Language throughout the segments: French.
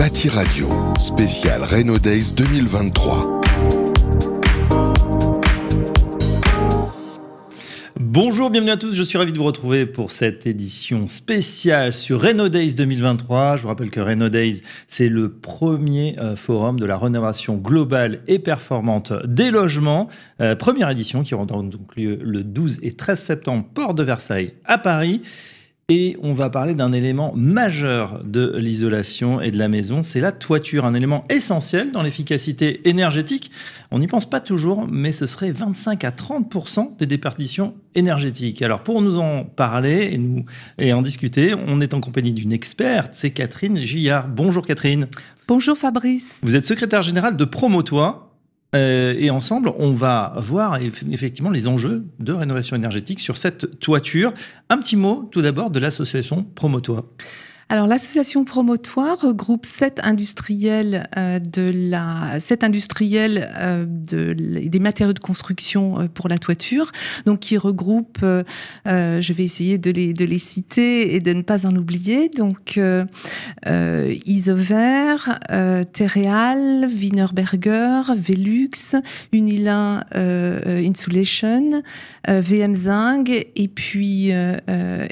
Bâti Radio, spécial Renault Days 2023. Bonjour, bienvenue à tous. Je suis ravi de vous retrouver pour cette édition spéciale sur Renault Days 2023. Je vous rappelle que Renault Days, c'est le premier euh, forum de la rénovation globale et performante des logements. Euh, première édition qui aura donc lieu le 12 et 13 septembre, Port de Versailles à Paris. Et on va parler d'un élément majeur de l'isolation et de la maison, c'est la toiture, un élément essentiel dans l'efficacité énergétique. On n'y pense pas toujours, mais ce serait 25 à 30 des départitions énergétiques. Alors pour nous en parler et, nous, et en discuter, on est en compagnie d'une experte, c'est Catherine Gillard. Bonjour Catherine. Bonjour Fabrice. Vous êtes secrétaire générale de Promotoi, euh, et ensemble, on va voir effectivement les enjeux de rénovation énergétique sur cette toiture. Un petit mot tout d'abord de l'association Promotois. Alors l'association Promotoire regroupe sept industriels euh, de la sept industriels euh, des matériaux de construction euh, pour la toiture, donc qui regroupent. je vais essayer de les de les citer et de ne pas en oublier. Donc Isover, Terreal, Wienerberger, Velux, Unilin Insulation, VMZing et puis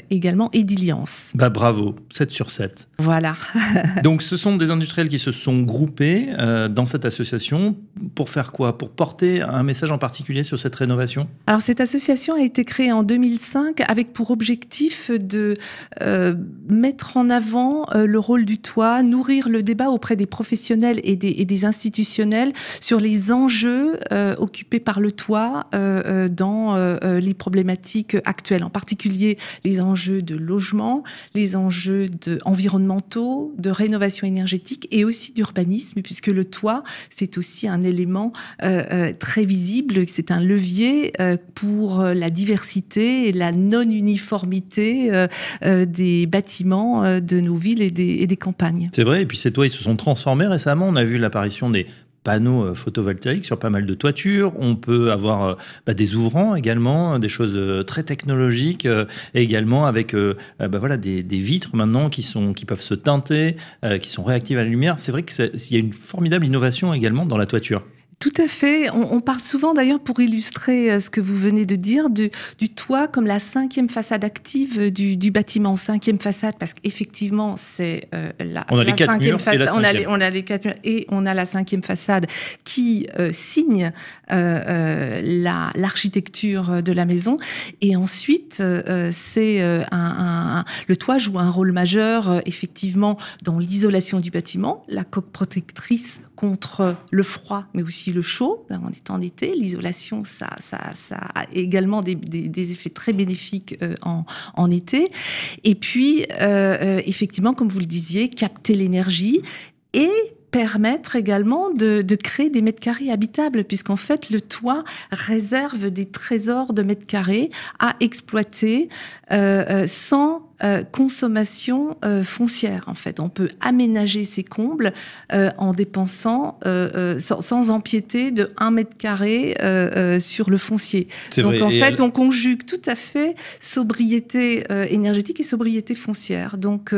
également Ediliance. Bah, bravo, 7 sur voilà. Donc ce sont des industriels qui se sont groupés euh, dans cette association pour faire quoi Pour porter un message en particulier sur cette rénovation Alors cette association a été créée en 2005 avec pour objectif de euh, mettre en avant euh, le rôle du toit, nourrir le débat auprès des professionnels et des institutionnels sur les enjeux occupés par le toit dans les problématiques actuelles, en particulier les enjeux de logement, les enjeux de environnementaux, de rénovation énergétique et aussi d'urbanisme, puisque le toit, c'est aussi un élément euh, euh, très visible, c'est un levier euh, pour la diversité et la non-uniformité des bâtiments de nos villes et des, campagnes. C'est vrai, et puis ces toits, ils se sont transformés récemment. On a vu l'apparition des panneaux euh, photovoltaïques sur pas mal de toitures. On peut avoir euh, bah, des ouvrants également, hein, des choses euh, très technologiques également avec bah, voilà, des, vitres maintenant qui, sont, qui peuvent se teinter, qui sont réactives à la lumière. C'est vrai qu'il y a une formidable innovation également dans la toiture. Tout à fait. On, parle souvent d'ailleurs pour illustrer euh, ce que vous venez de dire du, toit comme la cinquième façade active euh, du, bâtiment, cinquième façade, parce qu'effectivement c'est la, on a les quatre On a, les, quatre et on a la cinquième façade qui euh, signe l'architecture de la maison. Et ensuite c'est un, le toit joue un rôle majeur effectivement dans l'isolation du bâtiment, la coque protectrice contre le froid, mais aussi le chaud, ben, on est en été, l'isolation, ça, a également des, effets très bénéfiques euh, en, été. Et puis, euh, euh, effectivement, comme vous le disiez, capter l'énergie et permettre également de, de, créer des mètres carrés habitables, puisqu'en fait, le toit réserve des trésors de mètres carrés à exploiter euh, euh sans euh, consommation euh, foncière. En fait, on peut aménager ces combles euh, en dépensant euh, sans, sans, empiéter de 1 mètre carré sur le foncier. Donc en fait, on conjugue tout à fait sobriété énergétique et sobriété foncière. Donc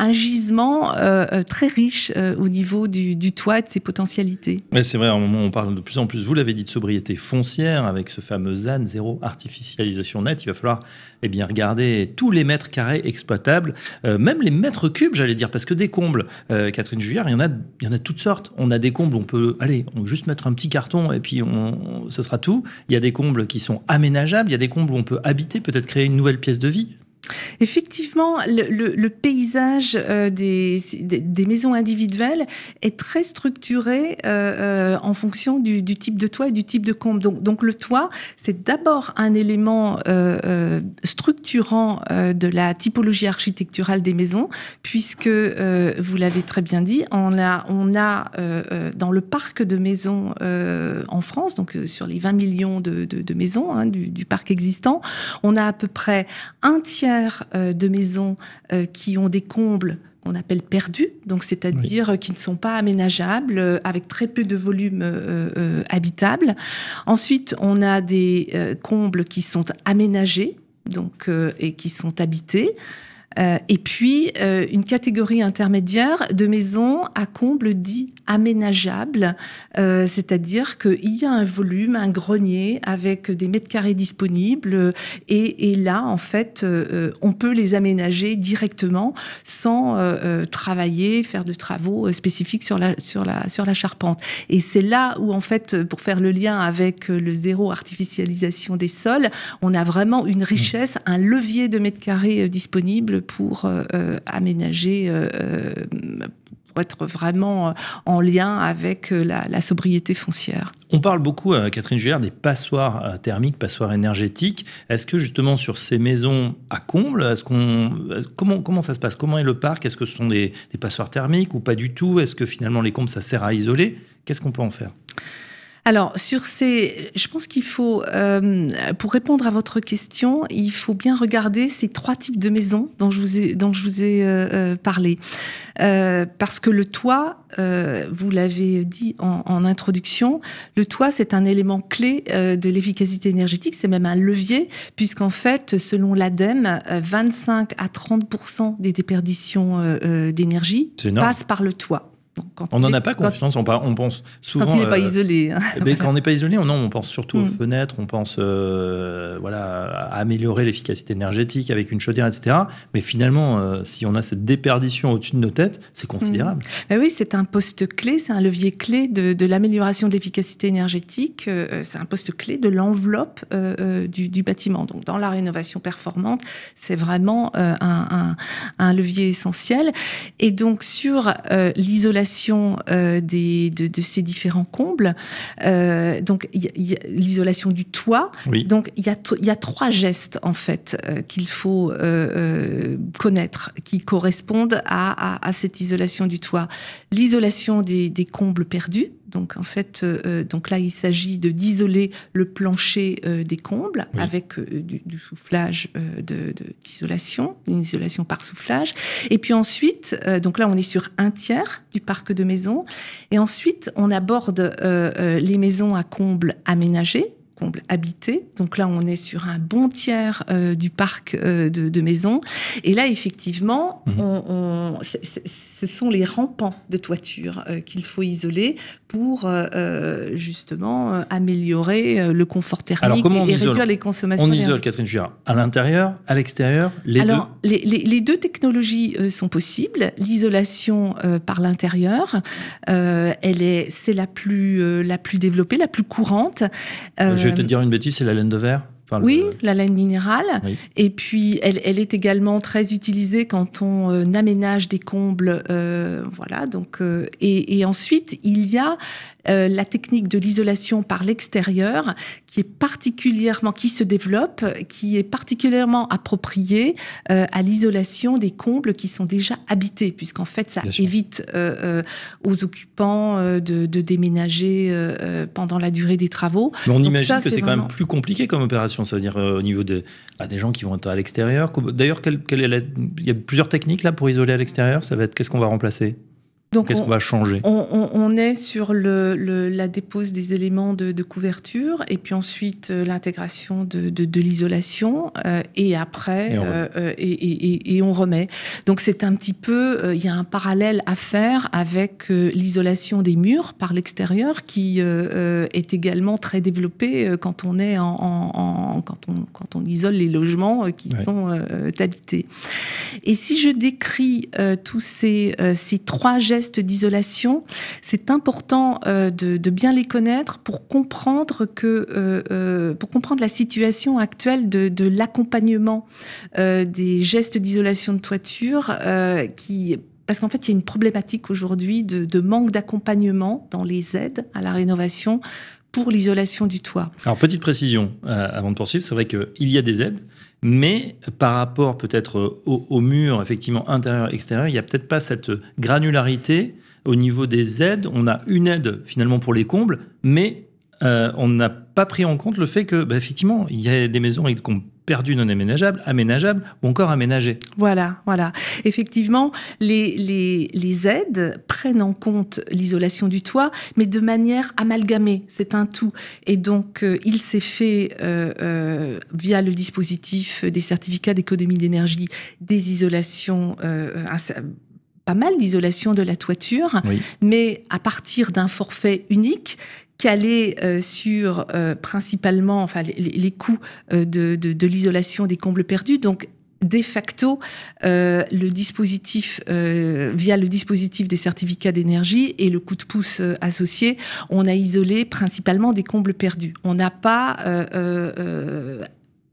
un gisement euh, euh, très riche euh, au niveau du, du, toit, de ses potentialités. c'est vrai, à un moment, on parle de plus en plus, vous l'avez dit, de sobriété foncière avec ce fameux ZAN, zéro artificialisation nette. Il va falloir eh bien, regarder tous les mètres carrés exploitables, même les mètres cubes, j'allais dire, parce que des combles, Catherine Juillard, il y, en a, il y en a toutes sortes. On a des combles, on peut, allez, on peut juste mettre un petit carton et puis on, ce sera tout. Il y a des combles qui sont aménageables, il y a des combles où on peut habiter, peut-être créer une nouvelle pièce de vie. Effectivement, le, le, le paysage euh, des, maisons individuelles est très structuré euh, euh, en fonction du, type de toit et du type de comble. Donc, donc le toit, c'est d'abord un élément structurant de la typologie architecturale des maisons, puisque, vous l'avez très bien dit, on a, on a dans le parc de maisons en France, donc sur les 20 millions de, maisons hein, du, du parc existant, on a à peu près un tiers euh, de maisons euh, qui ont des combles qu'on appelle perdus, donc c'est-à-dire euh, qui ne sont pas aménageables, avec très peu de volume habitable. Ensuite, on a des combles qui sont aménagés, et qui sont habités. Euh, et puis, euh, une catégorie intermédiaire de maisons à comble dit aménageable, euh, c'est-à-dire qu'il y a un volume, un grenier avec des mètres carrés disponibles, et, là, en fait, on peut les aménager directement sans travailler, faire de travaux spécifiques sur la, sur la, sur la charpente. Et c'est là où, en fait, pour faire le lien avec le zéro artificialisation des sols, on a vraiment une mmh. richesse, un levier de mètres carrés disponibles pour euh, euh, aménager, euh, pour être vraiment en lien avec la, sobriété foncière. On parle beaucoup, Catherine Julliard, des passoires thermiques, passoires énergétiques. Est-ce que justement sur ces maisons à comble, est-ce qu'on, comment, comment ça se passe Comment est le parc Est-ce que ce sont des, des passoires thermiques ou pas du tout Est-ce que finalement les combles, ça sert à isoler Qu'est-ce qu'on peut en faire alors, sur ces, je pense qu'il faut, euh, pour répondre à votre question, il faut bien regarder ces trois types de maisons dont je vous ai, dont je vous ai euh, euh, parlé. parce que le toit, vous l'avez dit en, en, introduction, le toit, c'est un élément clé de l'efficacité énergétique, c'est même un levier, puisqu'en fait, selon l'ADEME, 25 à 30 des déperditions d'énergie passent par le toit on n'en a pas confiance, on, pense souvent. Quand n'est pas euh, isolé. Hein. Eh ben, quand on n'est pas isolé, on, on pense surtout aux mm. fenêtres, on pense euh, voilà, à améliorer l'efficacité énergétique avec une chaudière, etc. Mais finalement, euh, si on a cette déperdition au-dessus de nos têtes, c'est mm. considérable. oui, c'est un poste clé, c'est un levier clé de, l'amélioration de l'efficacité énergétique, c'est un poste clé de l'enveloppe du, bâtiment. Donc, dans la rénovation performante, c'est vraiment un, levier essentiel. Et donc, sur l'isolation, euh, des de, ces différents combles. donc l'isolation du toit. Donc il y a il y trois gestes en fait euh, qu'il faut euh, connaître qui correspondent à, cette isolation du toit. L'isolation des combles perdus. Donc en fait, euh, euh, donc là, il s'agit de d'isoler le plancher euh, des combles avec du, soufflage d'isolation, une isolation par soufflage. Et puis ensuite, donc là, on est sur un tiers du parc de maisons. Et ensuite, on aborde les maisons à combles aménagées comble habité. Donc là, on est sur un bon tiers euh, du parc euh, de, de maisons. Et là, effectivement, mhm. on, ce sont les rampants de toiture euh, qu'il faut isoler pour justement améliorer le confort thermique et, réduire les consommations. On isole, Catherine Jura, à l'intérieur, à l'extérieur, les deux. Les, les, deux technologies sont possibles. L'isolation par l'intérieur, elle est, c'est la plus, la plus développée, la plus courante. Je vais te dire une bêtise, c'est la laine de verre oui, la laine minérale. Et puis, elle, est également très utilisée quand on euh, aménage des combles. Euh, voilà, donc, euh, et, ensuite, il y a euh, la technique de l'isolation par l'extérieur, qui est particulièrement, qui se développe, qui est particulièrement appropriée euh, à l'isolation des combles qui sont déjà habités, puisqu'en fait, ça évite euh, aux occupants de, déménager pendant la durée des travaux. on imagine que c'est quand même plus compliqué comme opération, ça veut dire au niveau de, bah, des gens qui vont être à l'extérieur. D'ailleurs, quelle, est il y a plusieurs techniques là pour isoler à l'extérieur. Ça va être qu'est-ce qu'on va remplacer donc Qu'est-ce qu'on va changer on, est sur le, la dépose des éléments de, couverture et puis ensuite euh, l'intégration de, l'isolation euh, et après euh, et on, remet. Donc c'est un petit peu, il y a un parallèle à faire avec l'isolation des murs par l'extérieur qui est également très développée quand on est en, en, quand, on, quand on isole les logements qui sont habités. Et si je décris tous ces, ces trois gestes gestes d'isolation. C'est important euh, de, bien les connaître pour comprendre que euh, euh, pour comprendre la situation actuelle de, l'accompagnement des gestes d'isolation de toiture qui parce qu'en fait, il y a une problématique aujourd'hui de, manque d'accompagnement dans les aides à la rénovation pour l'isolation du toit. Alors, petite précision avant de poursuivre, c'est vrai qu'il y a des aides, mais par rapport peut-être euh, au, mur, effectivement, intérieur-extérieur, il n'y a peut-être pas cette granularité au niveau des aides. On a une aide finalement pour les combles, mais euh, on n'a pas pris en compte le fait que, bah, effectivement, il y a des maisons avec des combles perdu non aménageable, aménageable ou encore aménagé. Voilà, voilà. Effectivement, les, aides prennent en compte l'isolation du toit, mais de manière amalgamée. C'est un tout. Et donc, euh, il s'est fait euh, euh, via le dispositif des certificats d'économie d'énergie des isolations. pas mal d'isolation de la toiture, mais à partir d'un forfait unique calé euh, sur euh, principalement enfin, les, coûts euh, de, l'isolation des combles perdus. Donc, de facto, le dispositif, via le dispositif des certificats d'énergie et le coup de pouce associé, on a isolé principalement des combles perdus. On n'a pas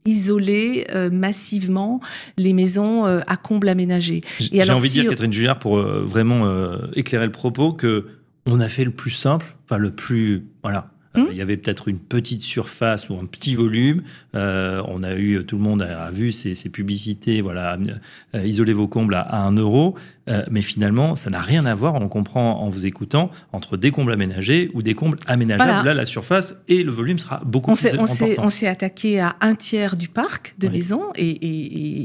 isolé massivement les maisons à combles aménagées. J'ai envie de dire, Catherine Julliard, pour vraiment éclairer le propos, que on a fait le plus simple enfin le plus, voilà, euh, hmm il y avait peut-être une petite surface ou un petit volume. Euh, on a eu, tout le monde a, vu ces, publicités, voilà, euh, isoler vos combles à, à 1 euro. Euh, mais finalement, ça n'a rien à voir, on comprend en vous écoutant, entre des combles aménagés ou des combles aménageables. Là, la surface et le volume sera beaucoup on plus on On s'est attaqué à un tiers du parc de maisons et,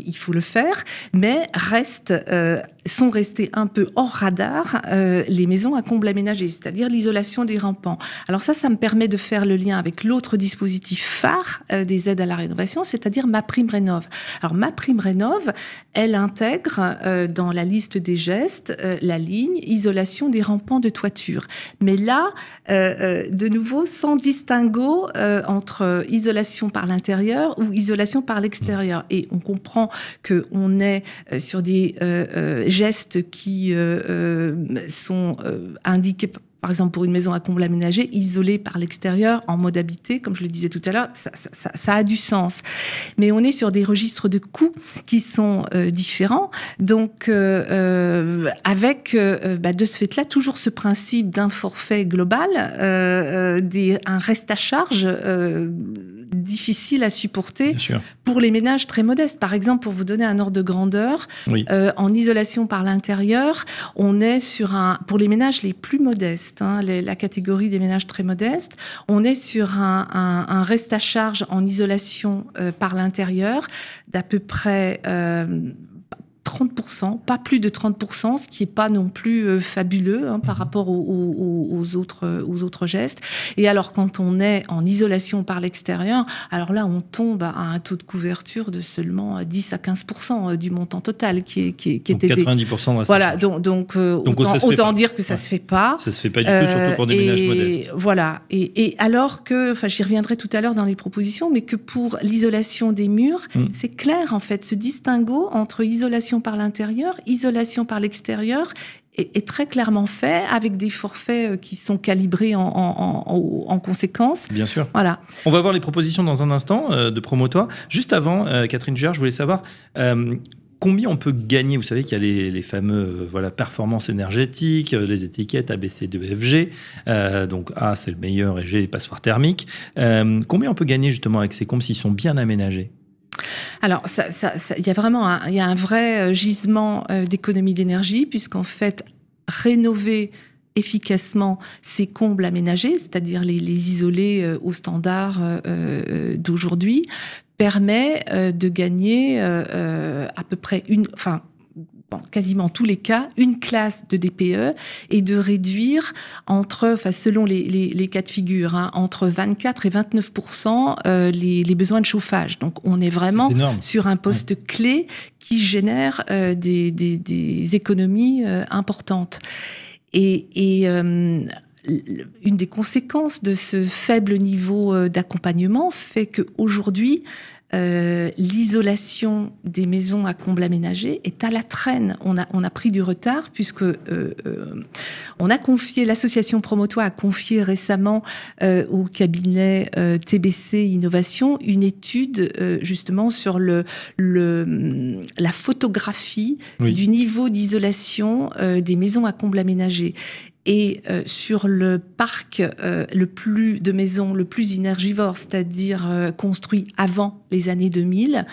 il faut le faire, mais reste, euh, sont restés un peu hors radar euh, les maisons à combles aménagés, c'est-à-dire l'isolation des rampants. Alors ça, ça me permet de faire le lien avec l'autre dispositif phare des aides à la rénovation, c'est-à-dire ma prime rénove Alors ma prime rénove elle intègre dans la liste des gestes, euh, la ligne, isolation des rampants de toiture. Mais là, euh, euh, de nouveau, sans distinguo entre isolation par l'intérieur ou isolation par l'extérieur. Et on comprend qu'on est sur des gestes qui sont indiqués par exemple pour une maison à comble aménagé, isolée par l'extérieur, en mode habité, comme je le disais tout à l'heure, ça, ça, ça, ça, a du sens. Mais on est sur des registres de coûts qui sont euh, différents. Donc, euh, euh avec euh, bah, de ce fait-là, toujours ce principe d'un forfait global, des, un reste à charge difficile à supporter pour les ménages très modestes. Par exemple, pour vous donner un ordre de grandeur, euh, en isolation par l'intérieur, on est sur un, pour les ménages les plus modestes, hein, la catégorie des ménages très modestes, on est sur un, reste à charge en isolation euh, par l'intérieur d'à peu près... Euh, 30%, pas plus de 30%, ce qui n'est pas non plus euh, fabuleux hein, par mhm. rapport aux, autres, euh, aux autres gestes. Et alors quand on est en isolation par l'extérieur, alors là on tombe à un taux de couverture de seulement 10 euh, à 15% du montant total qui est, qui, 90% de Voilà, donc, donc, donc autant, dire que ça ne se fait pas. Ça ne se fait pas du tout, surtout pour des ménages modestes. Voilà, et, alors que, enfin j'y reviendrai tout à l'heure dans les propositions, mais que pour l'isolation des murs, hmm. c'est clair en fait, ce distinguo entre isolation par l'intérieur, isolation par l'extérieur, est, très clairement fait avec des forfaits euh, qui sont calibrés en, conséquence. Bien sûr. Voilà. On va voir les propositions dans un instant euh, de Promotois. Juste avant, euh, Catherine Gérard, je voulais savoir. combien on peut gagner Vous savez qu'il y a les, fameux voilà, performances énergétiques, les étiquettes ABC, 2FG. donc A, c'est le meilleur et G, passoire thermique. combien on peut gagner justement avec ces comptes s'ils sont bien aménagés alors, il y a vraiment un, a un vrai euh, gisement euh, d'économie d'énergie, puisqu'en fait, rénover efficacement ces combles aménagés, c'est-à-dire les, isoler euh, au standard d'aujourd'hui, permet de gagner à peu près une, quasiment tous les cas, une classe de DPE et de réduire entre, enfin, selon les, cas de figure, hein, entre 24 et 29 euh, les, besoins de chauffage. Donc on est vraiment sur un poste clé qui génère euh, des, économies euh, importantes. Et, et une des conséquences de ce faible niveau d'accompagnement fait qu'aujourd'hui, euh, l'isolation des maisons à comble aménagé est à la traîne. On a, on a pris du retard puisque euh, euh, on a confié, l'association Promotois a confié récemment au cabinet TBC Innovation une étude justement sur le, la photographie du niveau d'isolation des maisons à comble aménagé et euh, sur le parc euh, le plus de maisons le plus énergivore, c'est-à-dire euh, construit avant les années 2000,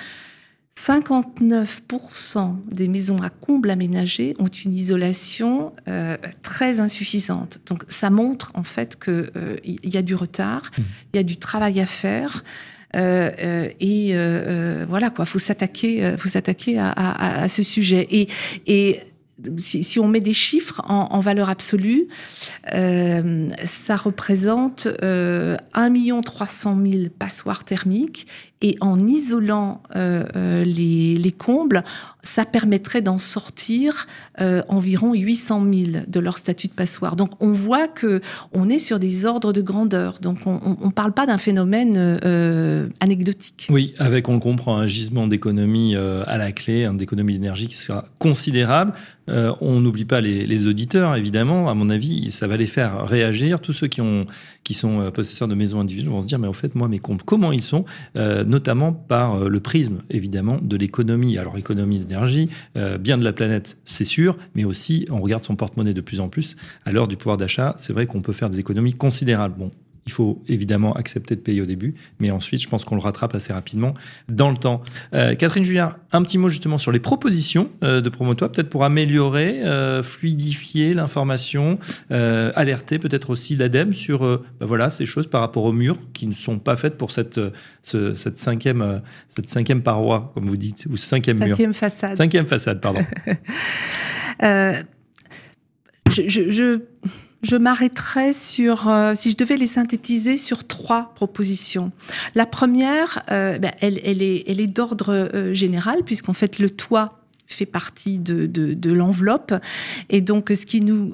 59% des maisons à comble aménagées ont une isolation très insuffisante. Donc ça montre en fait qu'il il y a du retard, mmh. il y a du travail à faire. et voilà quoi, faut s'attaquer, faut s'attaquer à, à, à, ce sujet. Et, et si, on met des chiffres en, valeur absolue, euh, ça représente euh, 1 300 000 passoires thermiques et en isolant euh, euh, les, combles, ça permettrait d'en sortir euh, environ 800 000 de leur statut de passoire. Donc on voit que on est sur des ordres de grandeur. Donc on ne parle pas d'un phénomène anecdotique. Oui, avec on comprend un gisement d'économie à la clé, un hein, d'économie d'énergie qui sera considérable. on n'oublie pas les, auditeurs, évidemment. À mon avis, ça va les faire réagir. Tous ceux qui, ont, qui sont possesseurs de maisons individuelles vont se dire, mais en fait, moi, mes comptes, comment ils sont notamment par euh, le prisme, évidemment, de l'économie. Alors, économie d'énergie, euh, bien de la planète, c'est sûr, mais aussi, on regarde son porte-monnaie de plus en plus. À l'heure du pouvoir d'achat, c'est vrai qu'on peut faire des économies considérables. Bon, il faut évidemment accepter de payer au début, mais ensuite, je pense qu'on le rattrape assez rapidement dans le temps. Euh, Catherine Julien, un petit mot justement sur les propositions euh, de Promotoi, peut-être pour améliorer, euh, fluidifier l'information, alerter peut-être aussi l'ADEME sur bah voilà, ces choses par rapport aux murs qui ne sont pas faites pour cette, cette, cinquième, cette cinquième paroi, comme vous dites, ou ce cinquième, mur. Cinquième façade. Cinquième façade, pardon. je, je je m'arrêterai sur, euh, si je devais les synthétiser, sur trois propositions. La première, euh, ben, elle, est, d'ordre euh, général, puisqu'en fait, le toit fait partie de, l'enveloppe. Et donc, ce qui nous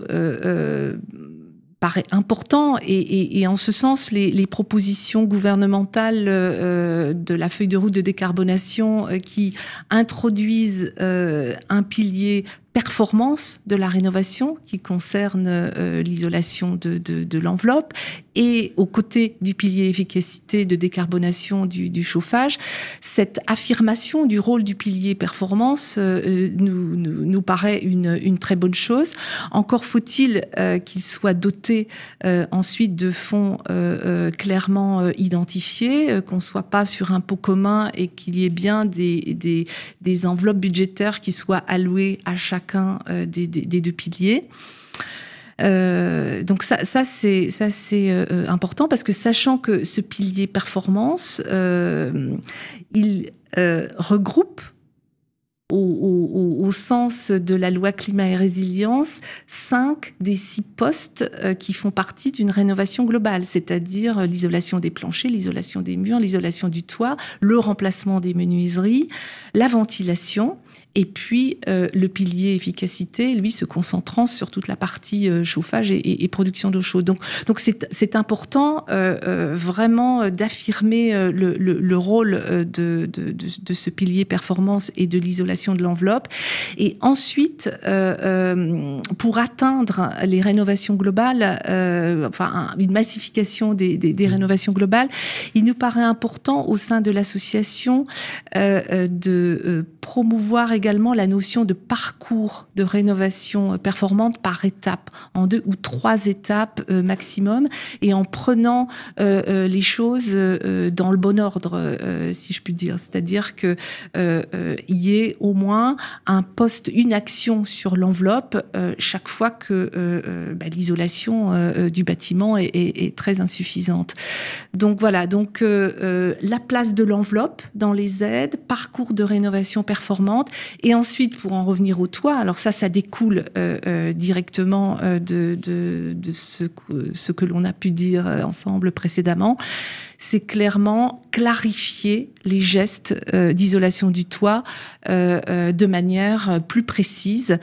paraît important, et, en ce sens, les propositions gouvernementales de la feuille de route de décarbonation qui introduisent un pilier performance de la rénovation qui concerne euh, l'isolation de, de, l'enveloppe et aux côtés du pilier efficacité de décarbonation du, chauffage, cette affirmation du rôle du pilier performance euh, nous, nous, paraît une, une, très bonne chose. Encore faut-il euh, qu'il soit doté ensuite de fonds clairement identifiés, qu'on ne soit pas sur un pot commun et qu'il y ait bien des, des, des enveloppes budgétaires qui soient allouées à chaque euh, des, deux piliers. Euh, donc ça, c'est euh, important parce que sachant que ce pilier performance, il regroupe au, sens de la loi climat et résilience, cinq des six postes euh, qui font partie d'une rénovation globale, c'est-à-dire euh, l'isolation des planchers, l'isolation des murs, l'isolation du toit, le remplacement des menuiseries, la ventilation, et puis euh, le pilier efficacité, lui, se concentrant sur toute la partie chauffage et, production d'eau chaude. Donc, donc c'est important vraiment d'affirmer le, rôle de, de ce pilier performance et de l'isolation de l'enveloppe. Et ensuite, euh, euh, pour atteindre les rénovations globales, euh, enfin une massification des, des, mmh. rénovations globales, il nous paraît important au sein de l'association de promouvoir également la notion de parcours de rénovation performante par étape, en deux ou trois étapes maximum, et en prenant les choses dans le bon ordre, si je puis dire. C'est-à-dire qu'il y ait au moins un poste, une action sur l'enveloppe euh, chaque fois que euh, euh, bah, l'isolation du bâtiment est, très insuffisante. Donc voilà, donc la place de l'enveloppe dans les aides, parcours de rénovation performante, et ensuite pour en revenir au toit. Alors ça, ça découle directement de, ce que l'on a pu dire ensemble précédemment c'est clairement clarifier les gestes euh, d'isolation du toit euh, euh, de manière plus précise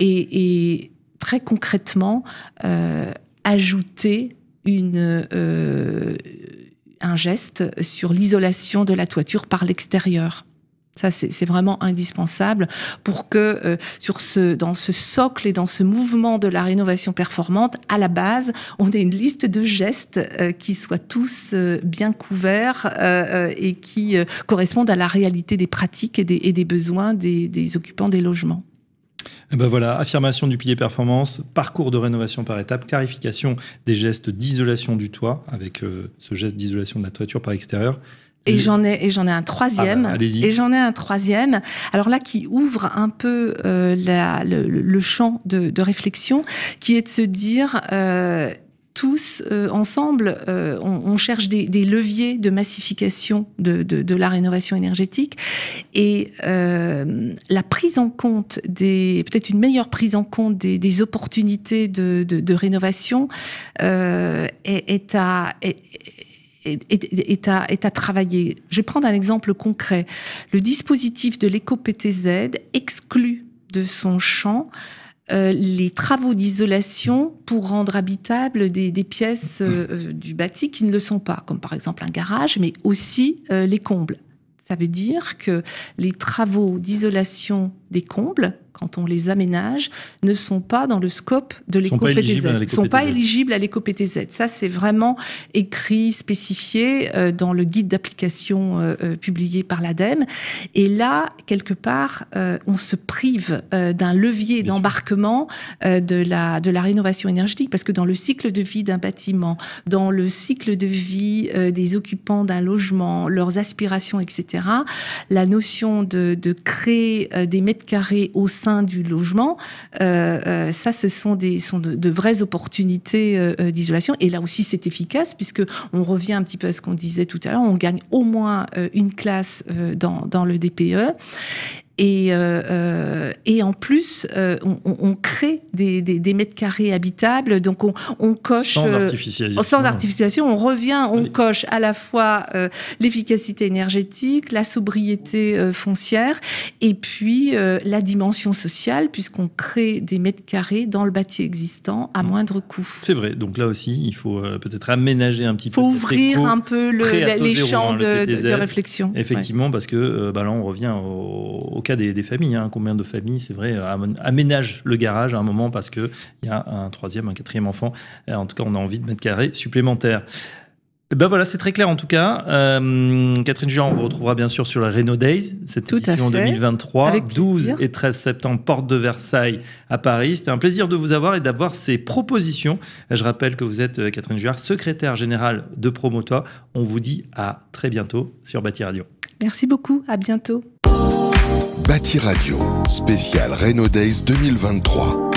et, très concrètement ajouter un geste sur l'isolation de la toiture par l'extérieur. Ça, c'est vraiment indispensable pour que euh, dans ce socle et dans ce mouvement de la rénovation performante, à la base, on ait une liste de gestes euh, qui soient tous euh, bien couverts et qui correspondent à la réalité des pratiques et des, besoins des, occupants des logements. Eh ben voilà, affirmation du pilier performance, parcours de rénovation par étapes, clarification des gestes d'isolation du toit, avec ce geste d'isolation de la toiture par extérieur, et j'en ai et j'en ai un troisième. Ah bah, et j'en ai un troisième. Alors là, qui ouvre un peu euh, le, le, champ de, de, réflexion, qui est de se dire. Euh, tous euh, ensemble, on, on, cherche des, des, leviers de massification de, de, de la rénovation énergétique et la prise en compte des, peut-être une meilleure prise en compte des, des opportunités de, de rénovation est, est, à, est, est, à, travailler. Je vais prendre un exemple concret. Le dispositif de l'éco-PTZ exclut de son champ euh, les travaux d'isolation pour rendre habitables des, pièces euh, mmh. euh, du bâti qui ne le sont pas, comme par exemple un garage, mais aussi les combles. Ça veut dire que les travaux d'isolation des combles, quand on les aménage, ne sont pas dans le scope de l'éco-PTZ. ne sont pas éligibles à l'éco-PTZ. Ça, c'est vraiment écrit, spécifié euh, dans le guide d'application euh, euh, publié par l'ADEME. Et là, quelque part, on se prive d'un levier d'embarquement de, la, de la rénovation énergétique, parce que dans le cycle de vie d'un bâtiment, dans le cycle de vie des occupants d'un logement, leurs aspirations, etc., la notion de, de créer des méthodes carrés au sein du logement, euh, euh, ça, ce sont, des, de, vraies opportunités euh, d'isolation. Et là aussi, c'est efficace, puisque on revient un petit peu à ce qu'on disait tout à l'heure, on gagne au moins une classe dans, dans le DPE. Et, euh, euh, et en plus, euh, on, crée des, mètres carrés habitables, donc on, coche... Sans artificialisation. Sans artificialisation, on revient, on coche à la fois l'efficacité énergétique, la sobriété foncière, et puis la dimension sociale, puisqu'on crée des mètres carrés dans le bâti existant à mm. moindre coût. C'est vrai, donc là aussi, il faut peut-être aménager un petit peu... Il faut ouvrir un peu les hein, champs de, réflexion. Effectivement, parce que bah là, on revient au, au des, familles. Hein. Combien de familles, c'est vrai, euh, aménagent le garage à un moment parce qu'il y a un troisième, un quatrième enfant. Euh, en tout cas, on a envie de mètres carrés supplémentaires. Eh ben voilà, c'est très clair en tout cas. Euh, Catherine Jouard, on vous retrouvera bien sûr sur la Renault Days, cette édition 2023, 12 et 13 septembre, porte de Versailles à Paris. C'était un plaisir de vous avoir et d'avoir ces propositions. Je rappelle que vous êtes Catherine Jouard, secrétaire générale de Promotois. On vous dit à très bientôt sur Bâti Radio. Merci beaucoup, à bientôt. Bâti Radio, spécial Renault Days 2023.